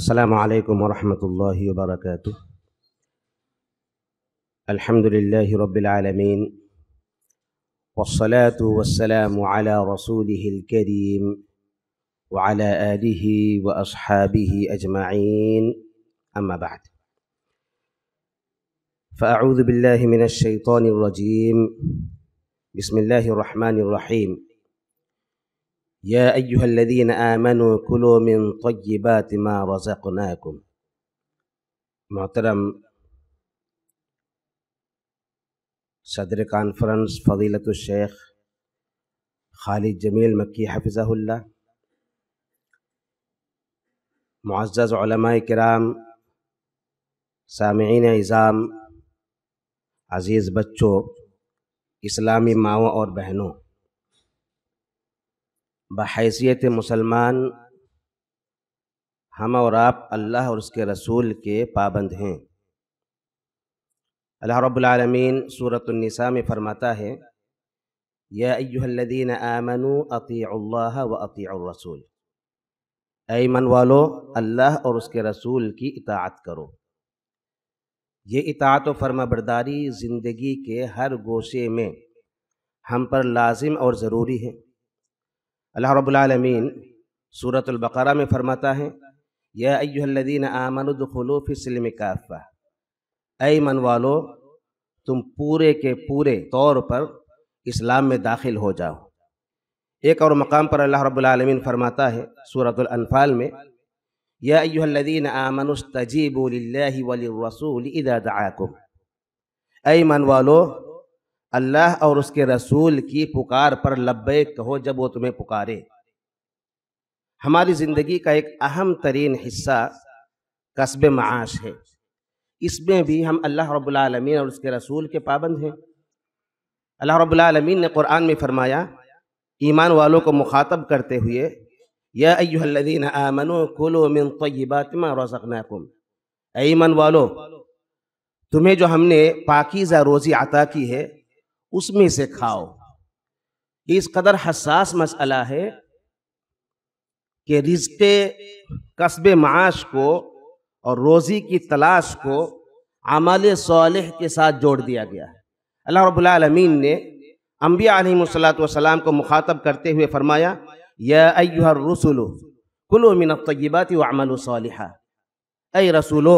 السلام عليكم ورحمة الله وبركاته الحمد لله رب العالمين والصلاة والسلام على رسوله الكريم وعلى آله وأصحابه أجمعين أما بعد فأعوذ بالله من الشيطان الرجيم بسم الله الرحمن الرحيم يا أيها الذين آمنوا كلوا من طيبات ما رزقناكم محترم صدر کانفرنس فضيلة الشیخ خالد جمیل مکی حفظہ اللہ معزز علماء کرام سامعین اظام عزیز بچوں اسلامی ماؤں اور بہنوں बहैसियत मुसलमान हम और आप अल्लाह और उसके रसूल के पाबंद हैं अल्लाह रब्लमीन सूरतनिसा में फ़रमाता है यादीन आमनु अतील्ला व अतीरसूल ऐमन वालो अल्लाह और उसके रसूल की इतात करो ये इतात व बरदारी ज़िंदगी के हर गोशे में हम पर लाजिम और ज़रूरी है अल्लाह रबालमीन सूरतुल्बकरा में फरमाता है या अयुल्लिन आमनदखलूफ़िसलम काफ़ा मन वालो तुम पूरे के पूरे तौर पर इस्लाम में दाखिल हो जाओ एक और मकाम पर अल्लाह रबालमीन फरमाता है सूरतुल्फाल में या अयुल्लिन आमनस्तजीबुल्ला वलरसूल इदा ऐ मन वालो अल्लाह और उसके रसूल की पुकार पर लब्बे कहो जब वो तुम्हें पुकारे हमारी ज़िंदगी का एक अहम तरीन हिस्सा कस्ब माश है इसमें भी हम अल्लाह रबालमीन और उसके रसूल के पाबंद हैं अल्लाह रबालमीन ने कुरान में फ़रमाया ईमान वालों को मुखातब करते हुए यादीन अयुल्लिन आमनो ईमान वालो तुम्हें जो हमने पाकिज़ा रोज़ी अता की है उसमें से खाओ ये इस कदर हसास मसला है कि रिश्ते कस्ब माश को और रोज़ी की तलाश को अमल साल के साथ जोड़ दिया गया है अल्लाह रबालमीन ने अम्बिया को मुखातब करते हुए फरमाया या रसुलो कुलो मिन तयबाती वमल सालिहा अय रसूलो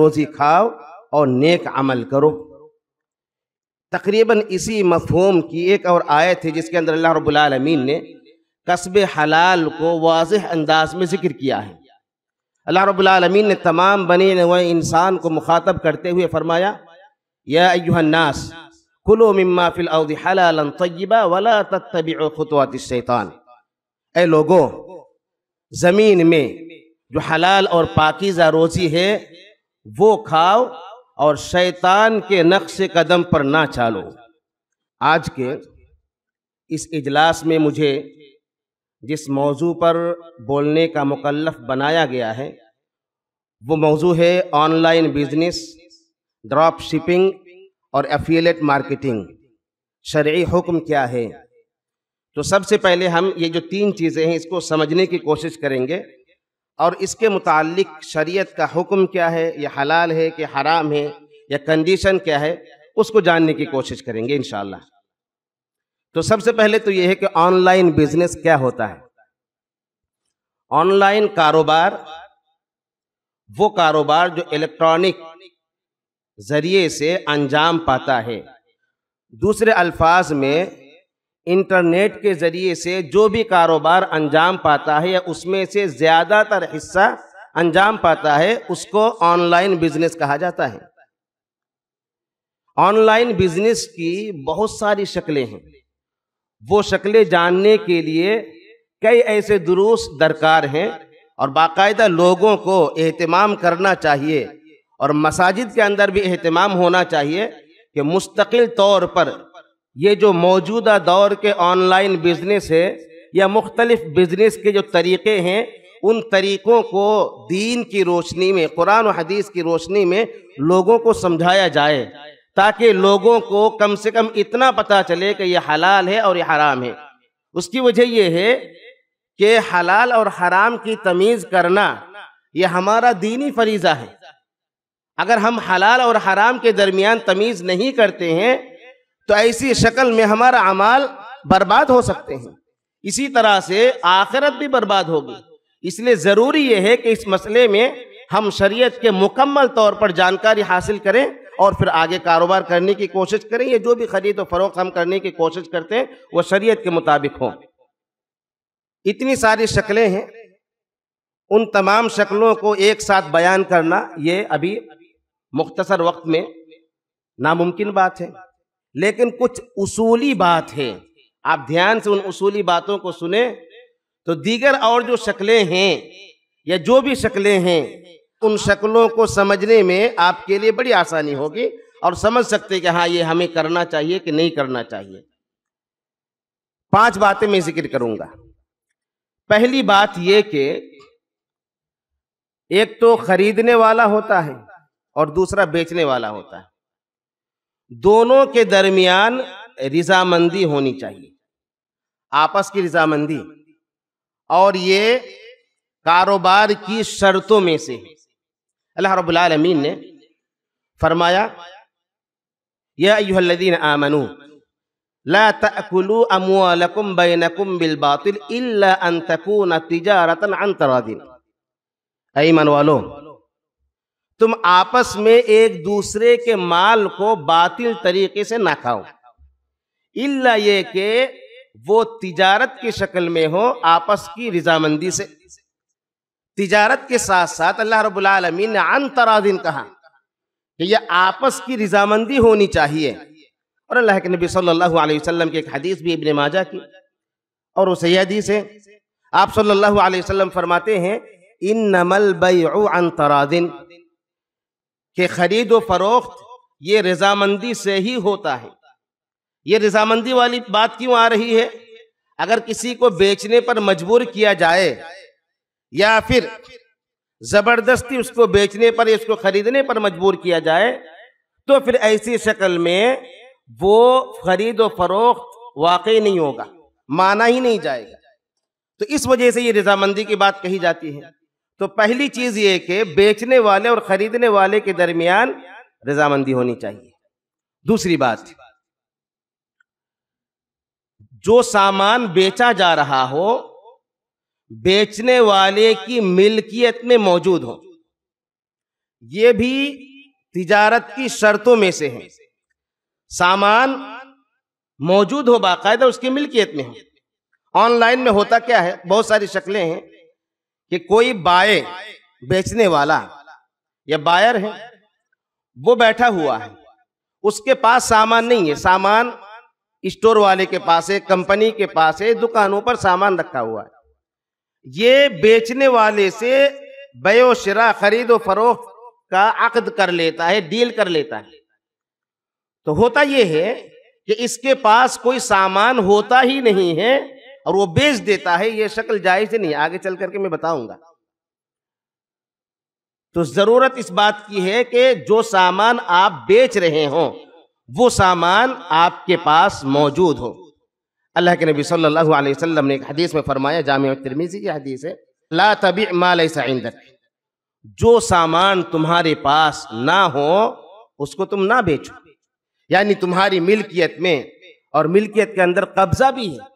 रोज़ी खाओ और नेक अमल करो तकरीबन इसी मफहम की एक और आयत है जिसके अंदर अल्लाह रबालमीन ने कस्ब हलाल को वाज अंदाज में ज़िक्र किया है अल्लाह रबालमीन ने तमाम बने हुए इंसान को मुखातब करते हुए फरमाया यास कुलो मम्मा फ़िलआउद हलालन वला शैतान ए लोगो ज़मीन में जो हलाल और पाकिज़ा रोज़ी है वो खाओ और शैतान के नक्श कदम पर ना चालो आज के इस इजलास में मुझे जिस मौजू पर बोलने का मुकल्फ बनाया गया है वो मौजू है ऑनलाइन बिजनेस ड्रॉप शिपिंग और एफिलेट मार्केटिंग शर्य हुक्म क्या है तो सबसे पहले हम ये जो तीन चीज़ें हैं इसको समझने की कोशिश करेंगे और इसके मुतालिक शरीयत का हुक्म क्या है या हलाल है कि हराम है या कंडीशन क्या है उसको जानने की कोशिश करेंगे इन तो सबसे पहले तो यह है कि ऑनलाइन बिजनेस क्या होता है ऑनलाइन कारोबार वो कारोबार जो इलेक्ट्रॉनिक जरिए से अंजाम पाता है दूसरे अल्फाज में इंटरनेट के ज़रिए से जो भी कारोबार अंजाम पाता है या उसमें से ज़्यादातर हिस्सा अंजाम पाता है उसको ऑनलाइन बिजनेस कहा जाता है ऑनलाइन बिजनेस की बहुत सारी शक्लें हैं वो शक्लें जानने के लिए कई ऐसे दुरुस दरकार हैं और बाकायदा लोगों को एहतमाम करना चाहिए और मसाजिद के अंदर भी अहतमाम होना चाहिए कि मुस्तकिल तौर पर ये जो मौजूदा दौर के ऑनलाइन बिजनेस है या मुख्तलिफ बिजनेस के जो तरीक़े हैं उन तरीक़ों को दीन की रोशनी में कुरान और हदीस की रोशनी में लोगों को समझाया जाए ताकि लोगों को कम से कम इतना पता चले कि यह हलाल है और यह हराम है उसकी वजह यह है कि हलाल और हराम की तमीज़ करना यह हमारा दीनी फरीज़ा है अगर हम हलाल और हराम के दरमियान तमीज़ नहीं करते हैं तो ऐसी शक्ल में हमारा अमाल बर्बाद हो सकते हैं इसी तरह से आखिरत भी बर्बाद होगी इसलिए ज़रूरी यह है कि इस मसले में हम शरीयत के मुकम्मल तौर पर जानकारी हासिल करें और फिर आगे कारोबार करने की कोशिश करें या जो भी खरीद और फरोख हम करने की कोशिश करते हैं वो शरीयत के मुताबिक हों इतनी सारी शक्लें हैं उन तमाम शक्लों को एक साथ बयान करना ये अभी मुख्तसर वक्त में नामुमकिन बात है लेकिन कुछ उसूली बात है आप ध्यान से उन उसूली बातों को सुने तो दीगर और जो शक्लें हैं या जो भी शक्लें हैं उन शक्लों को समझने में आपके लिए बड़ी आसानी होगी और समझ सकते कि हाँ ये हमें करना चाहिए कि नहीं करना चाहिए पांच बातें मैं जिक्र करूंगा पहली बात यह कि एक तो खरीदने वाला होता है और दूसरा बेचने वाला होता है दोनों के दरमियान रिजामंदी होनी चाहिए आपस की रिजामंदी और ये कारोबार की शर्तों में से है अल्लाह रबालमीन ने फरमाया यदीन आमनु ला तकुलु अमुअलकुम बैनकुम बिल बातिल इल्ला अन तकून तिजारतन अंतरादिन ऐमन वालों तुम आपस में एक दूसरे के माल को बातिल तरीके से ना खाओ इल्ला ये के वो तिजारत की शक्ल में हो आपस की रिजामंदी से तिजारत के साथ साथ अल्लाह रब्बुल रबालमीन ने अंतरादिन कहा कि ये आपस की रिजामंदी होनी चाहिए और अल्लाह के नबी सल्लल्लाहु अलैहि वसल्लम की एक हदीस भी इब्ने माजा की और उस हदीस है आप सल्लल्लाहु अलैहि वसल्लम फरमाते हैं इन नमल बई अंतरादिन कि खरीद व फरोख्त ये रजामंदी से ही होता है ये रजामंदी वाली बात क्यों आ रही है अगर किसी को बेचने पर मजबूर किया जाए या फिर जबरदस्ती उसको बेचने पर या उसको खरीदने पर मजबूर किया जाए तो फिर ऐसी शक्ल में वो खरीद व फरोख्त वाकई नहीं होगा माना ही नहीं जाएगा तो इस वजह से ये रजामंदी की बात कही जाती है तो पहली चीज ये कि बेचने वाले और खरीदने वाले के दरमियान रजामंदी होनी चाहिए दूसरी बात जो सामान बेचा जा रहा हो बेचने वाले की मिल्कियत में मौजूद हो यह भी तिजारत की शर्तों में से है सामान मौजूद हो बाकायदा उसकी मिल्कियत में हो ऑनलाइन में होता क्या है बहुत सारी शक्लें हैं कि कोई बाए बेचने वाला या बायर है वो बैठा हुआ है उसके पास सामान नहीं है सामान स्टोर वाले के पास है कंपनी के पास है दुकानों पर सामान रखा हुआ है ये बेचने वाले से बयोशरा खरीद व फरोख का अकद कर लेता है डील कर लेता है तो होता यह है कि इसके पास कोई सामान होता ही नहीं है और वो बेच देता है ये शक्ल जायज नहीं आगे चल करके मैं बताऊंगा तो जरूरत इस बात की है कि जो सामान आप बेच रहे हो वो सामान आपके पास मौजूद हो अल्लाह के नबी सल्लल्लाहु अलैहि वसल्लम ने एक हदीस में फरमाया जाम तिरमीजी की हदीस है ला तबी माल इंदर जो सामान तुम्हारे पास ना हो उसको तुम ना बेचो यानी तुम्हारी मिल्कियत में और मिल्कियत के अंदर कब्जा भी है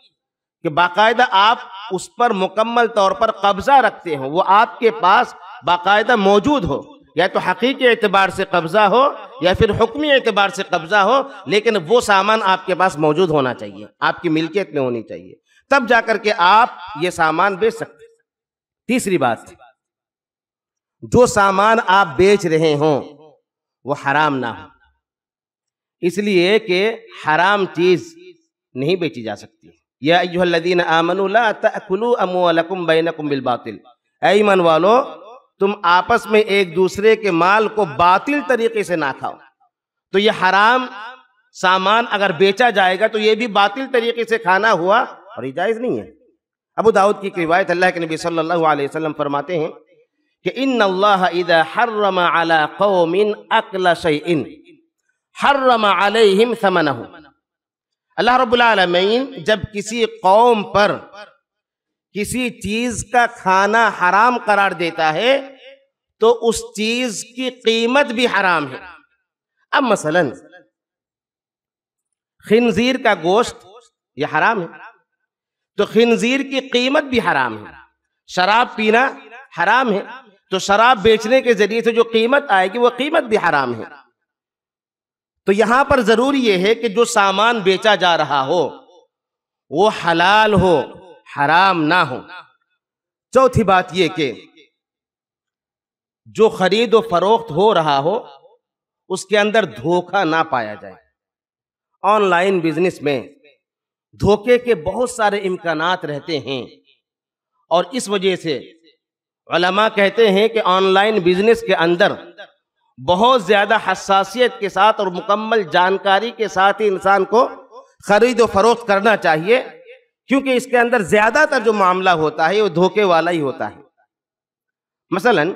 कि बाकायदा आप उस पर मुकम्मल तौर पर कब्जा रखते हो वो आपके पास बाकायदा मौजूद हो या तो हकीकी एतबार से कब्जा हो या फिर हुक्मी एतबार से कब्जा हो लेकिन वो सामान आपके पास मौजूद होना चाहिए आपकी मिल्कियत में होनी चाहिए तब जाकर के आप ये सामान बेच सकते तीसरी बात जो सामान आप बेच रहे हों वो हराम ना हो इसलिए कि हराम चीज नहीं बेची जा सकती या अयुहल्लदीन आमनुला तकुलू अमोलकुम बैनकुम बिलबातिल ईमान वालो तुम आपस में एक दूसरे के माल को बातिल तरीके से ना खाओ तो ये हराम सामान अगर बेचा जाएगा तो ये भी बातिल तरीके से खाना हुआ और जायज़ नहीं है अबू दाऊद की रिवायत अल्लाह के नबी सल्लल्लाहु अलैहि वसल्लम फरमाते हैं कि इन अल्लाह इदा हर्रम अला कौमिन अकला शैइन हर्रम अलैहिम समनहु अल्लाह रबीन जब किसी कौम पर किसी चीज का खाना हराम करार देता है तो उस चीज की कीमत भी हराम है अब मसलन खिनजीर का गोश्त यह हराम है तो खिनजीर की कीमत भी हराम है शराब पीना हराम है तो शराब बेचने के जरिए से जो कीमत आएगी वो कीमत भी हराम है तो यहां पर जरूरी यह है कि जो सामान बेचा जा रहा हो वो हलाल हो हराम ना हो चौथी बात यह कि जो खरीद व फरोख्त हो रहा हो उसके अंदर धोखा ना पाया जाए ऑनलाइन बिजनेस में धोखे के बहुत सारे इम्कान रहते हैं और इस वजह से कहते हैं कि ऑनलाइन बिजनेस के अंदर बहुत ज़्यादा हसासियत के साथ और मुकम्मल जानकारी के साथ ही इंसान को खरीद फरोख्त करना चाहिए क्योंकि इसके अंदर ज़्यादातर जो मामला होता है वो धोखे वाला ही होता है मसलन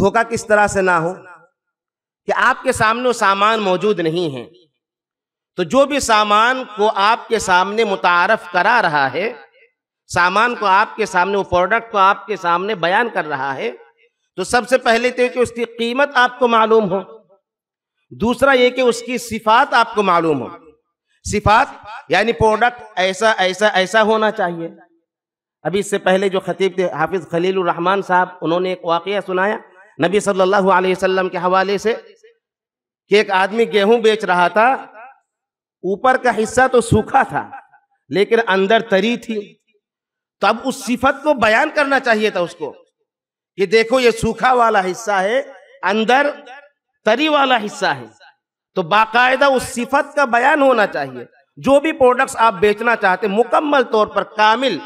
धोखा किस तरह से ना हो कि आपके सामने सामान मौजूद नहीं है तो जो भी सामान को आपके सामने मुतारफ करा रहा है सामान को आपके सामने वो प्रोडक्ट को आपके सामने बयान कर रहा है तो सबसे पहले तो कि उसकी कीमत आपको मालूम हो दूसरा ये कि उसकी सिफात आपको मालूम हो सिफात यानी प्रोडक्ट ऐसा ऐसा ऐसा होना चाहिए अभी इससे पहले जो खतीब थे हाफिज खलील रहमान साहब उन्होंने एक वाकया सुनाया नबी सल्लल्लाहु अलैहि वसल्लम के हवाले से कि एक आदमी गेहूं बेच रहा था ऊपर का हिस्सा तो सूखा था लेकिन अंदर तरी थी तब तो उस सिफत को बयान करना चाहिए था उसको ये देखो ये सूखा वाला हिस्सा है अंदर तरी वाला हिस्सा है तो बाकायदा उस सिफत का बयान होना चाहिए जो भी प्रोडक्ट्स आप बेचना चाहते मुकम्मल तौर पर कामिल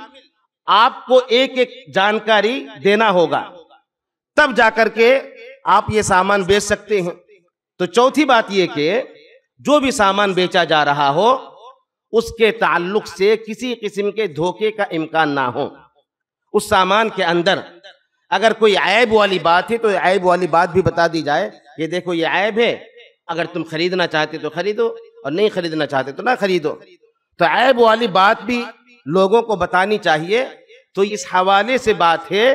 आपको एक एक जानकारी देना होगा तब जाकर के आप ये सामान बेच सकते हैं तो चौथी बात यह कि जो भी सामान बेचा जा रहा हो उसके ताल्लुक से किसी किस्म के धोखे का इम्कान ना हो उस सामान के अंदर अगर कोई ऐब वाली बात है तो ऐब वाली बात भी बता दी जाए ये देखो ये ऐब है अगर तुम खरीदना चाहते तो खरीदो और नहीं खरीदना चाहते तो ना खरीदो तो ऐब वाली बात भी लोगों को बतानी चाहिए तो इस हवाले से बात है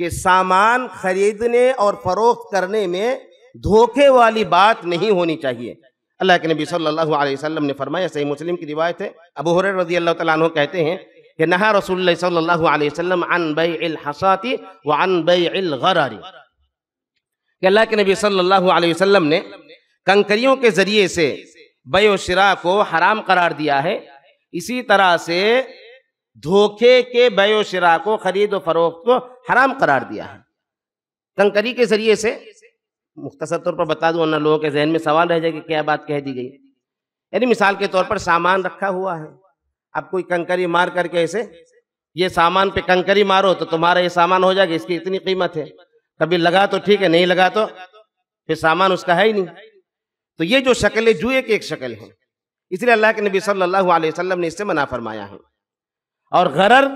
कि सामान खरीदने और फरोख्त करने में धोखे वाली बात नहीं होनी चाहिए अल्लाह के नबी सल्लल्लाहु अलैहि वसल्लम ने फरमाया सही मुस्लिम की रिवायत है अबू हुरैरा रजी अल्लाह तला कहते हैं कि नहा रसूल सल्लल्लाहु अलैहि वसल्लम अन बई हसाती व अन बई गरारी अल्लाह के नबी सल्लल्लाहु अलैहि वसल्लम ने कंकरियों के जरिए से बयो शरा को हराम करार दिया है इसी तरह से धोखे के बयो शरा को खरीद व फरोख्त को हराम करार दिया है कंकरी के जरिए से मुख्तर तौर पर बता दूं वरना लोगों के जहन में सवाल रह जाए क्या बात कह दी गई यानी मिसाल के तौर पर सामान रखा हुआ है अब कोई कंकरी मार करके ऐसे ये सामान पे कंकरी मारो तो तुम्हारा ये सामान हो जाएगा इसकी इतनी कीमत है कभी लगा तो ठीक है नहीं लगा तो फिर सामान उसका है ही नहीं तो ये जो शक्ल है जुए की एक शक्ल है इसलिए अल्लाह के नबी सल्लल्लाहु अलैहि वसल्लम ने इससे मना फरमाया है और गरर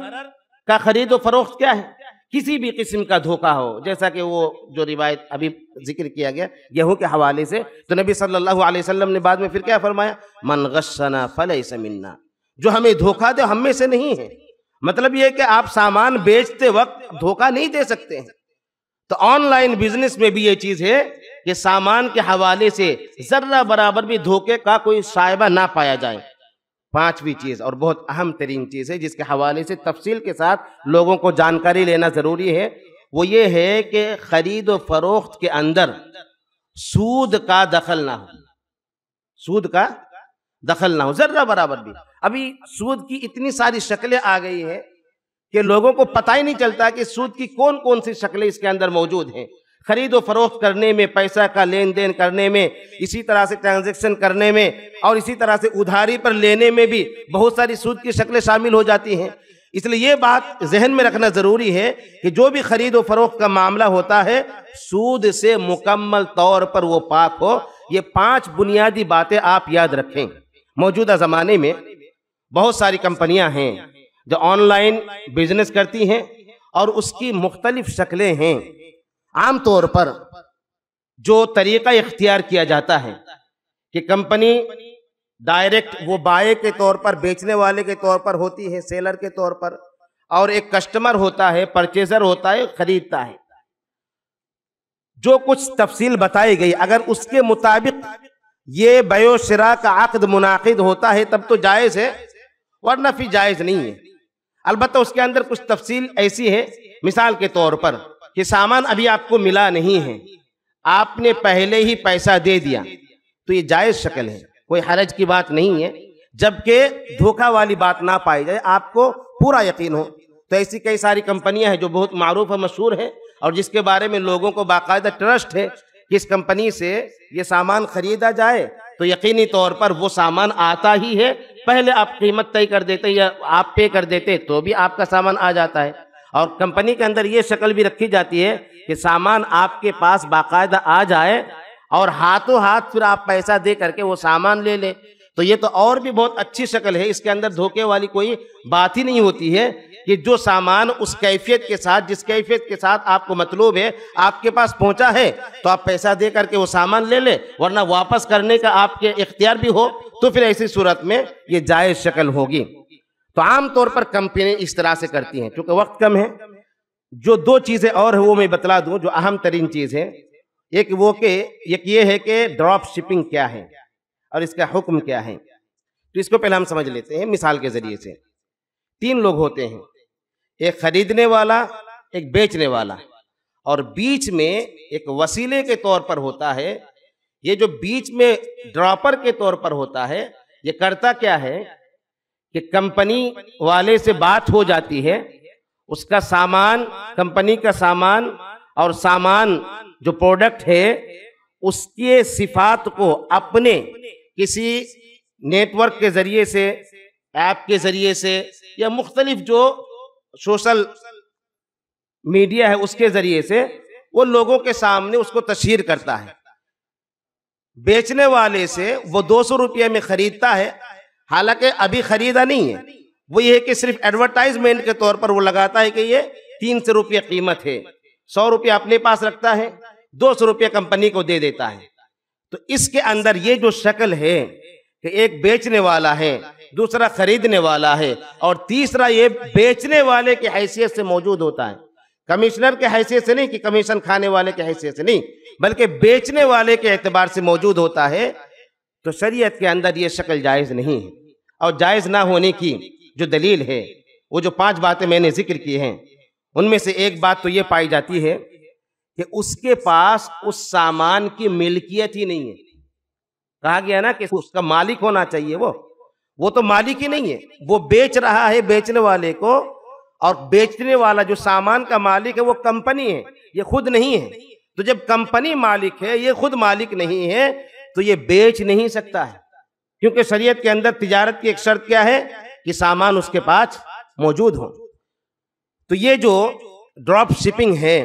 का खरीदो फरोख्त क्या है किसी भी किस्म का धोखा हो जैसा कि वो जो रिवायत अभी जिक्र किया गया गेहूं के हवाले से तो नबी सल्लल्लाहु अलैहि वसल्लम ने बाद में फिर क्या फरमाया मन गशना फल मिन्ना जो हमें धोखा दे हम में से नहीं है मतलब यह कि आप सामान बेचते वक्त धोखा नहीं दे सकते हैं तो ऑनलाइन बिजनेस में भी ये चीज है कि सामान के हवाले से जर्रा बराबर भी धोखे का कोई शायबा ना पाया जाए पांचवी चीज और बहुत अहम तरीन चीज है जिसके हवाले से तफसील के साथ लोगों को जानकारी लेना जरूरी है वो ये है कि खरीद व फरोख्त के अंदर सूद का दखल ना हो सूद का दखल ना हो जर्रा बराबर भी अभी सूद की इतनी सारी शक्लें आ गई है कि लोगों को पता ही नहीं चलता कि सूद की कौन कौन सी शक्लें इसके अंदर मौजूद हैं खरीदो फरोख्त करने में पैसा का लेन देन करने में इसी तरह से ट्रांजेक्शन करने में और इसी तरह से उधारी पर लेने में भी बहुत सारी सूद की शक्लें शामिल हो जाती हैं इसलिए ये बात जहन में रखना ज़रूरी है कि जो भी खरीद व फरोख्त का मामला होता है सूद से मुकम्मल तौर पर वो पाक हो ये पांच बुनियादी बातें आप याद रखें मौजूदा ज़माने में बहुत सारी कंपनियां हैं जो ऑनलाइन बिजनेस करती हैं और उसकी मुख्तलिफ शक्लें हैं आम तौर पर जो तरीका इख्तियार किया जाता है कि कंपनी डायरेक्ट वो बाय के तौर पर बेचने वाले के तौर पर होती है सेलर के तौर पर और एक कस्टमर होता है परचेजर होता है खरीदता है जो कुछ तफसील बताई गई अगर उसके मुताबिक ये बयोशरा का अकद मुनद होता है तब तो जायज़ है वरना फिर जायज़ नहीं है अलबत्त उसके अंदर कुछ तफसील ऐसी है मिसाल के तौर पर कि सामान अभी आपको मिला नहीं है आपने पहले ही पैसा दे दिया तो ये जायज़ शक्ल है कोई हरज की बात नहीं है जबकि धोखा वाली बात ना पाई जाए आपको पूरा यकीन हो तो ऐसी कई सारी कंपनियां हैं जो बहुत मरूफ और मशहूर हैं और जिसके बारे में लोगों को बाकायदा ट्रस्ट है किस कंपनी से ये सामान खरीदा जाए तो यकीनी तौर पर वो सामान आता ही है पहले आप कीमत तय कर देते या आप पे कर देते तो भी आपका सामान आ जाता है और कंपनी के अंदर ये शक्ल भी रखी जाती है कि सामान आपके पास बाकायदा आ जाए और हाथों हाथ फिर आप पैसा दे करके वो सामान ले लें तो ये तो और भी बहुत अच्छी शक्ल है इसके अंदर धोखे वाली कोई बात ही नहीं होती है कि जो सामान उस कैफियत के साथ जिस कैफियत के साथ आपको मतलूब है आपके पास पहुंचा है तो आप पैसा दे करके वो सामान ले ले वरना वापस करने का आपके इख्तियार भी हो तो फिर ऐसी सूरत में ये जायज़ शक्ल होगी तो आम तौर पर कंपनी इस तरह से करती हैं क्योंकि वक्त कम है जो दो चीज़ें और है वो मैं बतला दूं जो अहम तरीन चीज़ है एक वो के एक ये है कि ड्रॉप शिपिंग क्या है और इसका हुक्म क्या है तो इसको पहले हम समझ लेते हैं मिसाल के ज़रिए से तीन लोग होते हैं एक खरीदने वाला एक बेचने वाला और बीच में एक वसीले के तौर पर होता है ये जो बीच में ड्रॉपर के तौर पर होता है ये करता क्या है कि कंपनी वाले से बात हो जाती है उसका सामान कंपनी का सामान और सामान जो प्रोडक्ट है उसके सिफात को अपने किसी नेटवर्क के जरिए से ऐप के जरिए से या मुख्तलिफ जो सोशल मीडिया है उसके जरिए से वो लोगों के सामने उसको तशहर करता है बेचने वाले से वो दो सौ रुपये में खरीदता है हालांकि अभी खरीदा नहीं है वो ये कि सिर्फ एडवर्टाइजमेंट के तौर पर वो लगाता है कि ये तीन सौ रुपये कीमत है सौ रुपया अपने पास रखता है दो सौ रुपये कंपनी को दे देता है तो इसके अंदर ये जो शक्ल है कि एक बेचने वाला है दूसरा खरीदने वाला है और तीसरा ये बेचने वाले की हैसियत से मौजूद होता है कमिश्नर के हैसियत से नहीं कि कमीशन खाने वाले के हैसियत से नहीं बल्कि बेचने वाले के एतबार से मौजूद होता है तो शरीयत के अंदर ये शक्ल जायज़ नहीं है और जायज़ ना होने की जो दलील है वो जो पांच बातें मैंने जिक्र की हैं उनमें से एक बात तो ये पाई जाती है कि उसके पास उस सामान की मिल्कियत ही नहीं है कहा गया ना कि उसका मालिक होना चाहिए वो वो तो मालिक ही नहीं है वो बेच रहा है बेचने वाले को और बेचने वाला जो सामान का मालिक है वो कंपनी है ये खुद नहीं है तो जब कंपनी मालिक है ये खुद मालिक नहीं है तो ये बेच नहीं सकता है क्योंकि शरीयत के अंदर तिजारत की एक शर्त क्या है कि सामान उसके पास मौजूद हो तो ये जो ड्रॉप शिपिंग है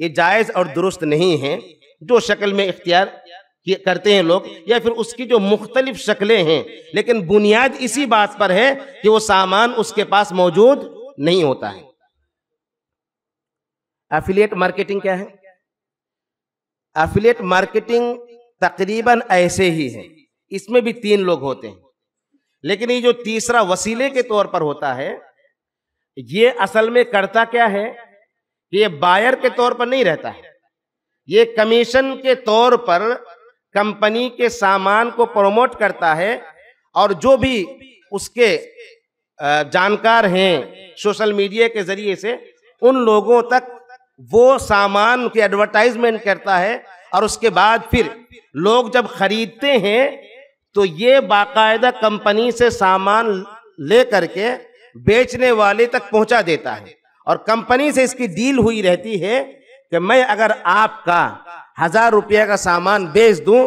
ये जायज़ और दुरुस्त नहीं है जो शक्ल में इख्तियार ये करते हैं लोग या फिर उसकी जो मुख्तलिफ शक्लें हैं लेकिन बुनियाद इसी बात पर है कि वो सामान उसके पास मौजूद नहीं होता है एफिलिएट मार्केटिंग क्या है एफिलिएट मार्केटिंग तकरीबन ऐसे ही है इसमें भी तीन लोग होते हैं लेकिन ये जो तीसरा वसीले के तौर पर होता है ये असल में करता क्या है ये बायर के तौर पर नहीं रहता है ये कमीशन के तौर पर कंपनी के सामान को प्रमोट करता है और जो भी उसके जानकार हैं सोशल मीडिया के जरिए से उन लोगों तक वो सामान की एडवर्टाइजमेंट करता है और उसके बाद फिर लोग जब खरीदते हैं तो ये बाकायदा कंपनी से सामान ले करके बेचने वाले तक पहुंचा देता है और कंपनी से इसकी डील हुई रहती है कि मैं अगर आपका हजार रुपये का सामान बेच दूं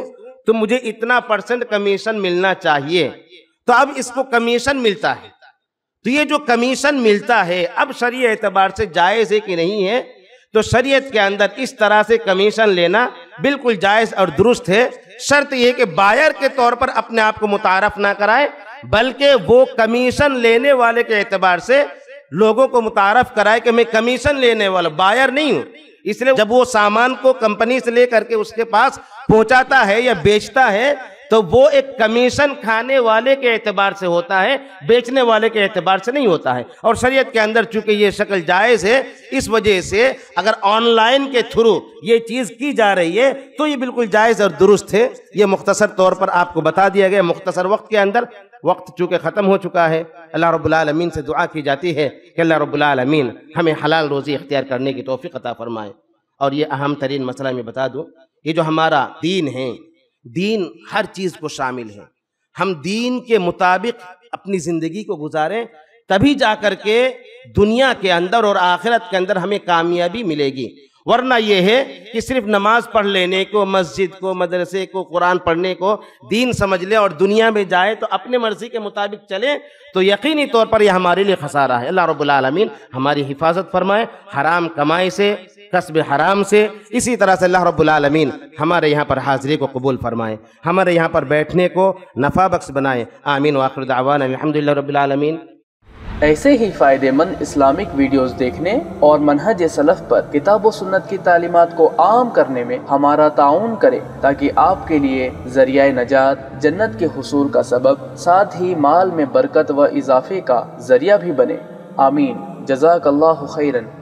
तो मुझे इतना परसेंट कमीशन मिलना चाहिए तो अब इसको कमीशन मिलता है तो ये जो कमीशन मिलता है अब शरीय एतबार से जायज़ है कि नहीं है तो शरीयत के अंदर इस तरह से कमीशन लेना बिल्कुल जायज़ और दुरुस्त है शर्त यह कि बायर के तौर पर अपने आप को मुतारफ ना कराए बल्कि वो कमीशन लेने वाले के एतबार से लोगों को मुतारफ कराए कि मैं कमीशन लेने वाला बायर नहीं हूँ इसलिए जब वो सामान को कंपनी से लेकर के उसके पास पहुंचाता है या बेचता है तो वो एक कमीशन खाने वाले के एतबार से होता है बेचने वाले के एतबार से नहीं होता है और शरीयत के अंदर चूंकि ये शक्ल जायज़ है इस वजह से अगर ऑनलाइन के थ्रू ये चीज़ की जा रही है तो ये बिल्कुल जायज़ और दुरुस्त है ये मुख्तसर तौर पर आपको बता दिया गया मुख्तसर वक्त के अंदर वक्त चूँकि ख़त्म हो चुका है अल्लाह रबालमीन से दुआ की जाती है कि अल्लाह रबालमीन हमें हलाल रोज़ी इख्तियार करने की तोफ़ी अता फरमाए और ये अहम तरीन मसला मैं बता दूँ ये जो हमारा दीन है दीन हर चीज़ को शामिल है हम दीन के मुताबिक अपनी ज़िंदगी को गुजारें तभी जा कर के दुनिया के अंदर और आखिरत के अंदर हमें कामयाबी मिलेगी वरना यह है कि सिर्फ नमाज पढ़ लेने को मस्जिद को मदरसे को कुरान पढ़ने को दीन समझ ले और दुनिया में जाए तो अपने मर्जी के मुताबिक चले तो यकीनी तौर पर यह हमारे लिए खसारा है अल्लाह रबालमीन हमारी हिफाजत फरमाए हराम कमाई से कस्ब हराम से इसी तरह से अल्लाह रब्बुल रबालमीन हमारे यहाँ पर हाजिरी को कबूल फरमाए हमारे यहाँ पर बैठने को नफा बख्श बनाए आमीन वाखिर दावान अलहमदिल्ला रबालमीन ऐसे ही फ़ायदेमंद इस्लामिक वीडियोस देखने और मनहज सलफ़ पर किताब व सुन्नत की तालीमत को आम करने में हमारा ताउन करें ताकि आपके लिए जरिया नजात जन्नत के हसूल का सबब साथ ही माल में बरकत व इजाफे का जरिया भी बने आमीन जजाक खैरन